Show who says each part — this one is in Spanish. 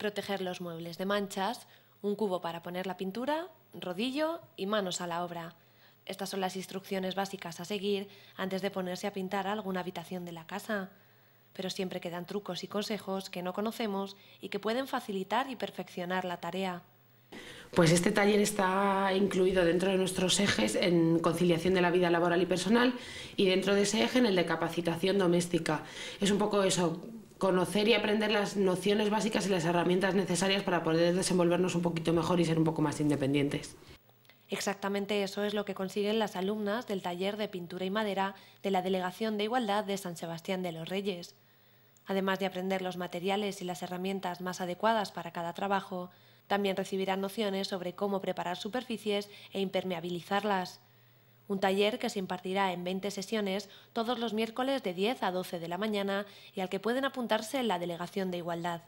Speaker 1: proteger los muebles de manchas, un cubo para poner la pintura, rodillo y manos a la obra. Estas son las instrucciones básicas a seguir antes de ponerse a pintar alguna habitación de la casa. Pero siempre quedan trucos y consejos que no conocemos y que pueden facilitar y perfeccionar la tarea.
Speaker 2: Pues este taller
Speaker 1: está
Speaker 2: incluido dentro de nuestros ejes en conciliación de la vida laboral y personal y dentro de ese eje en el de capacitación doméstica. Es un poco eso, conocer y aprender las nociones básicas y las herramientas necesarias para poder desenvolvernos un poquito mejor y ser un poco más independientes.
Speaker 1: Exactamente eso es lo que consiguen las alumnas del taller de pintura y madera de la Delegación de Igualdad de San Sebastián de los Reyes. Además de aprender los materiales y las herramientas más adecuadas para cada trabajo, también recibirán nociones sobre cómo preparar superficies e impermeabilizarlas un taller que se impartirá en 20 sesiones todos los miércoles de 10 a 12 de la mañana y al que pueden apuntarse en la Delegación de Igualdad.